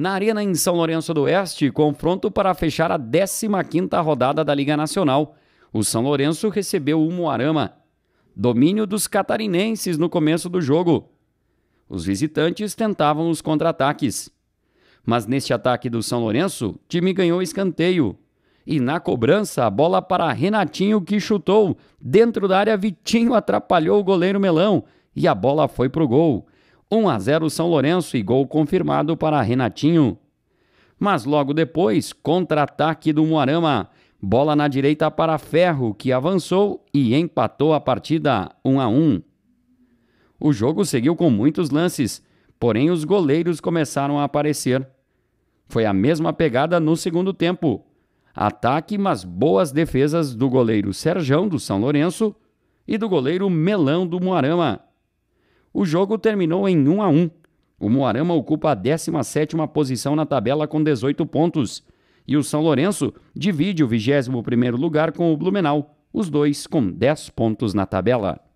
Na Arena em São Lourenço do Oeste, confronto para fechar a 15ª rodada da Liga Nacional. O São Lourenço recebeu o Moarama. Domínio dos catarinenses no começo do jogo. Os visitantes tentavam os contra-ataques. Mas neste ataque do São Lourenço, o time ganhou escanteio. E na cobrança, a bola para Renatinho que chutou. Dentro da área, Vitinho atrapalhou o goleiro Melão e a bola foi pro gol. 1 a 0 São Lourenço e gol confirmado para Renatinho. Mas logo depois, contra-ataque do Moarama. Bola na direita para Ferro, que avançou e empatou a partida 1 a 1. O jogo seguiu com muitos lances, porém os goleiros começaram a aparecer. Foi a mesma pegada no segundo tempo. Ataque, mas boas defesas do goleiro Serjão do São Lourenço e do goleiro Melão do Moarama. O jogo terminou em 1 a 1. O Moarama ocupa a 17ª posição na tabela com 18 pontos. E o São Lourenço divide o 21º lugar com o Blumenau, os dois com 10 pontos na tabela.